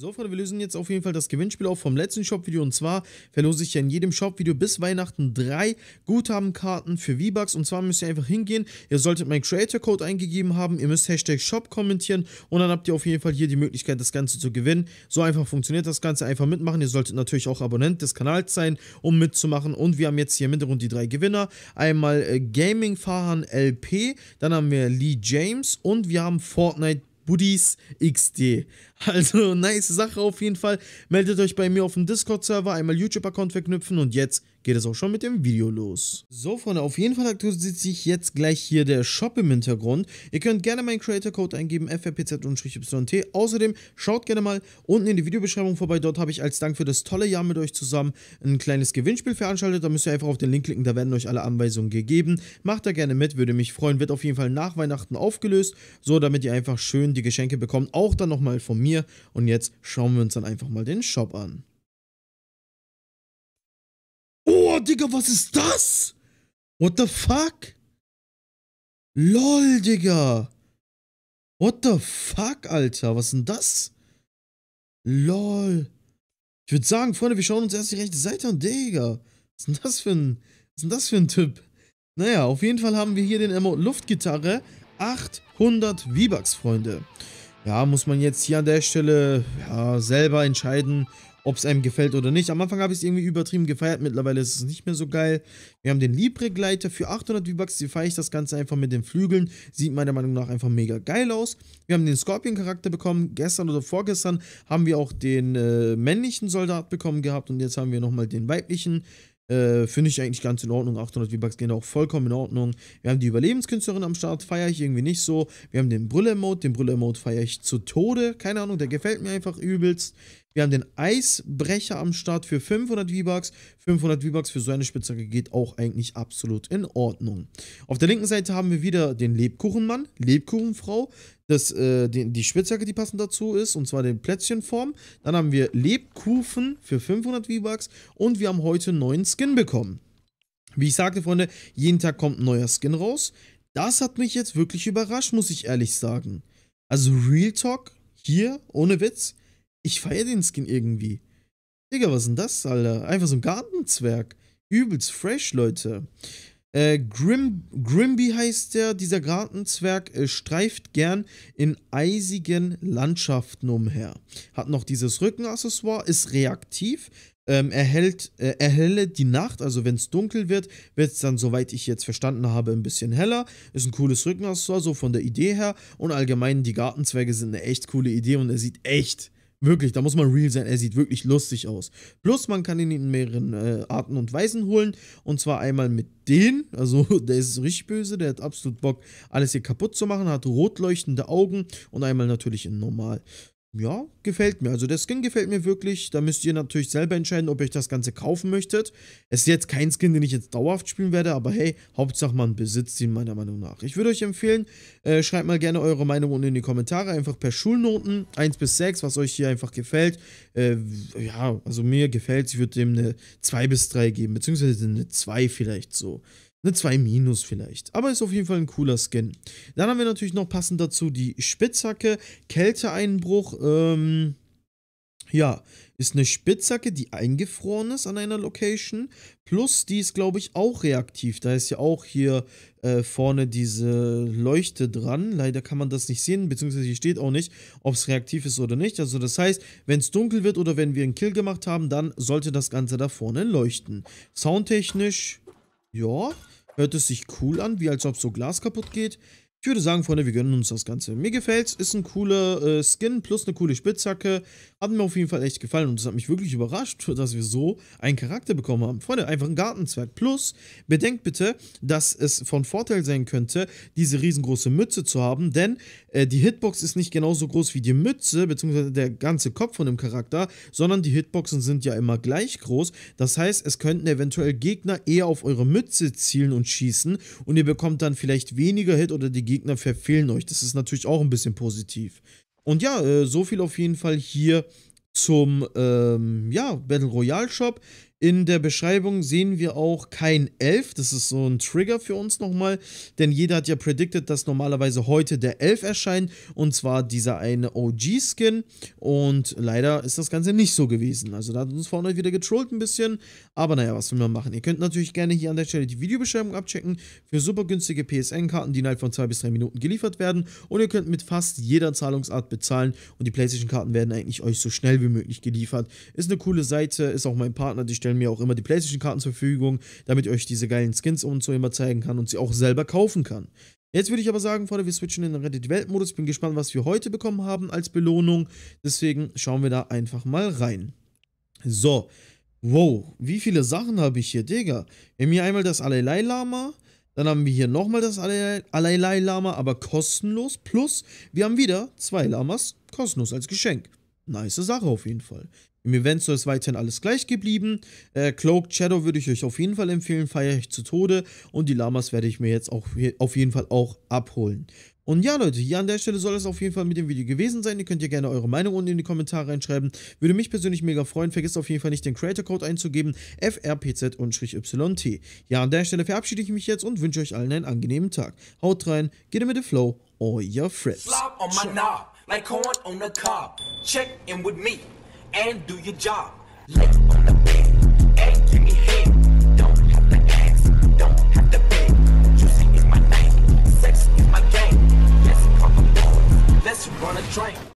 So Freunde, wir lösen jetzt auf jeden Fall das Gewinnspiel auf vom letzten Shop-Video und zwar verlose ich ja in jedem Shop-Video bis Weihnachten drei Guthabenkarten für V-Bucks und zwar müsst ihr einfach hingehen, ihr solltet meinen Creator-Code eingegeben haben, ihr müsst Hashtag Shop kommentieren und dann habt ihr auf jeden Fall hier die Möglichkeit das Ganze zu gewinnen. So einfach funktioniert das Ganze, einfach mitmachen, ihr solltet natürlich auch Abonnent des Kanals sein, um mitzumachen und wir haben jetzt hier im Hintergrund die drei Gewinner, einmal äh, Gaming-Fahrern LP, dann haben wir Lee James und wir haben Fortnite Buddies XD. Also, nice Sache auf jeden Fall. Meldet euch bei mir auf dem Discord-Server, einmal YouTube-Account verknüpfen und jetzt geht es auch schon mit dem Video los. So, Freunde, auf jeden Fall aktualisiert sich jetzt gleich hier der Shop im Hintergrund. Ihr könnt gerne meinen Creator-Code eingeben, frpz-yt. Außerdem schaut gerne mal unten in die Videobeschreibung vorbei. Dort habe ich als Dank für das tolle Jahr mit euch zusammen ein kleines Gewinnspiel veranstaltet. Da müsst ihr einfach auf den Link klicken, da werden euch alle Anweisungen gegeben. Macht da gerne mit, würde mich freuen. Wird auf jeden Fall nach Weihnachten aufgelöst, so damit ihr einfach schön die Geschenke bekommt. Auch dann nochmal von mir mir. Und jetzt schauen wir uns dann einfach mal den Shop an. Oh, Digga, was ist das? What the fuck? LOL, Digga. What the fuck, Alter? Was ist denn das? LOL. Ich würde sagen, Freunde, wir schauen uns erst die rechte Seite an. Digga. Was ist denn das für ein, Typ? Naja, auf jeden Fall haben wir hier den Emote Luftgitarre. 800 V-Bucks, Freunde ja, muss man jetzt hier an der Stelle ja, selber entscheiden, ob es einem gefällt oder nicht. Am Anfang habe ich es irgendwie übertrieben gefeiert, mittlerweile ist es nicht mehr so geil. Wir haben den Libre-Gleiter für 800 V-Bucks, die feiere ich das Ganze einfach mit den Flügeln. Sieht meiner Meinung nach einfach mega geil aus. Wir haben den Scorpion-Charakter bekommen, gestern oder vorgestern haben wir auch den äh, männlichen Soldat bekommen gehabt und jetzt haben wir nochmal den weiblichen äh, Finde ich eigentlich ganz in Ordnung. 800 V-Bucks gehen auch vollkommen in Ordnung. Wir haben die Überlebenskünstlerin am Start, feiere ich irgendwie nicht so. Wir haben den Brille-Mode, den Brille-Mode feiere ich zu Tode. Keine Ahnung, der gefällt mir einfach übelst. Wir haben den Eisbrecher am Start für 500 V-Bucks. 500 V-Bucks für so eine Spitzhacke geht auch eigentlich absolut in Ordnung. Auf der linken Seite haben wir wieder den Lebkuchenmann, Lebkuchenfrau, das, äh, die, die Spitzhacke, die passend dazu ist, und zwar den Plätzchenform. Dann haben wir Lebkuchen für 500 V-Bucks und wir haben heute einen neuen Skin bekommen. Wie ich sagte, Freunde, jeden Tag kommt ein neuer Skin raus. Das hat mich jetzt wirklich überrascht, muss ich ehrlich sagen. Also Real Talk hier, ohne Witz. Ich feiere den Skin irgendwie. Digga, was ist denn das, Alter? Einfach so ein Gartenzwerg. Übelst fresh, Leute. Äh, Grim, Grimby heißt der. Dieser Gartenzwerg äh, streift gern in eisigen Landschaften umher. Hat noch dieses Rückenaccessoire, ist reaktiv, ähm, erhält, äh, erhelle die Nacht, also wenn es dunkel wird, wird es dann, soweit ich jetzt verstanden habe, ein bisschen heller. Ist ein cooles Rückenaccessoire, so von der Idee her. Und allgemein, die Gartenzwerge sind eine echt coole Idee und er sieht echt Wirklich, da muss man real sein. Er sieht wirklich lustig aus. Plus, man kann ihn in mehreren äh, Arten und Weisen holen. Und zwar einmal mit denen. Also, der ist richtig böse. Der hat absolut Bock, alles hier kaputt zu machen. Hat rot leuchtende Augen. Und einmal natürlich in normal ja, gefällt mir. Also der Skin gefällt mir wirklich. Da müsst ihr natürlich selber entscheiden, ob ihr euch das Ganze kaufen möchtet. Es ist jetzt kein Skin, den ich jetzt dauerhaft spielen werde, aber hey, Hauptsache man besitzt ihn meiner Meinung nach. Ich würde euch empfehlen, äh, schreibt mal gerne eure Meinung unten in die Kommentare, einfach per Schulnoten, 1 bis 6, was euch hier einfach gefällt. Äh, ja, also mir gefällt es, ich würde dem eine 2 bis 3 geben, beziehungsweise eine 2 vielleicht so. Eine 2 minus vielleicht. Aber ist auf jeden Fall ein cooler Skin. Dann haben wir natürlich noch passend dazu die Spitzhacke, Kälteeinbruch. Ähm, ja, ist eine Spitzhacke, die eingefroren ist an einer Location. Plus, die ist, glaube ich, auch reaktiv. Da ist ja auch hier äh, vorne diese Leuchte dran. Leider kann man das nicht sehen, beziehungsweise hier steht auch nicht, ob es reaktiv ist oder nicht. Also das heißt, wenn es dunkel wird oder wenn wir einen Kill gemacht haben, dann sollte das Ganze da vorne leuchten. Soundtechnisch, ja, Hört es sich cool an, wie als ob so Glas kaputt geht? Ich würde sagen, Freunde, wir gönnen uns das Ganze. Mir gefällt es, ist ein cooler äh, Skin plus eine coole Spitzhacke. Hat mir auf jeden Fall echt gefallen und es hat mich wirklich überrascht, dass wir so einen Charakter bekommen haben. Freunde, einfach ein Gartenzwerg. Plus, bedenkt bitte, dass es von Vorteil sein könnte, diese riesengroße Mütze zu haben, denn äh, die Hitbox ist nicht genauso groß wie die Mütze, beziehungsweise der ganze Kopf von dem Charakter, sondern die Hitboxen sind ja immer gleich groß. Das heißt, es könnten eventuell Gegner eher auf eure Mütze zielen und schießen und ihr bekommt dann vielleicht weniger Hit oder die Gegner verfehlen euch. Das ist natürlich auch ein bisschen positiv. Und ja, äh, so viel auf jeden Fall hier zum ähm, ja, Battle Royale Shop. In der Beschreibung sehen wir auch kein 11, das ist so ein Trigger für uns nochmal, denn jeder hat ja predicted, dass normalerweise heute der 11 erscheint und zwar dieser eine OG-Skin und leider ist das Ganze nicht so gewesen. Also da hat uns vorne wieder getrollt ein bisschen, aber naja, was will man machen? Ihr könnt natürlich gerne hier an der Stelle die Videobeschreibung abchecken für super günstige PSN-Karten, die innerhalb von 2 bis 3 Minuten geliefert werden und ihr könnt mit fast jeder Zahlungsart bezahlen und die Playstation-Karten werden eigentlich euch so schnell wie möglich geliefert. Ist eine coole Seite, ist auch mein Partner, die stellt stellen mir auch immer die PlayStation-Karten zur Verfügung, damit ich euch diese geilen Skins und so immer zeigen kann und sie auch selber kaufen kann. Jetzt würde ich aber sagen, Freunde, wir switchen in den Reddit Weltmodus. Bin gespannt, was wir heute bekommen haben als Belohnung. Deswegen schauen wir da einfach mal rein. So, wow, wie viele Sachen habe ich hier, Digga. Wir haben hier einmal das Alalai Lama. Dann haben wir hier nochmal das Alalai Lama, aber kostenlos. Plus, wir haben wieder zwei Lamas kostenlos als Geschenk nice Sache auf jeden Fall. Im Event soll es weiterhin alles gleich geblieben. Äh, Cloak Shadow würde ich euch auf jeden Fall empfehlen, feiere ich zu Tode. Und die Lamas werde ich mir jetzt auch auf jeden Fall auch abholen. Und ja, Leute, hier an der Stelle soll es auf jeden Fall mit dem Video gewesen sein. Ihr könnt ja gerne eure Meinung unten in die Kommentare reinschreiben. Würde mich persönlich mega freuen. Vergesst auf jeden Fall nicht den Creator-Code einzugeben, frpz-yt. Ja, an der Stelle verabschiede ich mich jetzt und wünsche euch allen einen angenehmen Tag. Haut rein, geht mit dem Flow, euer Fritz. like corn on the cob. Check in with me and do your job. the give me Don't don't have to Juicy is my name, sex is my game. Let's ball, let's run a train.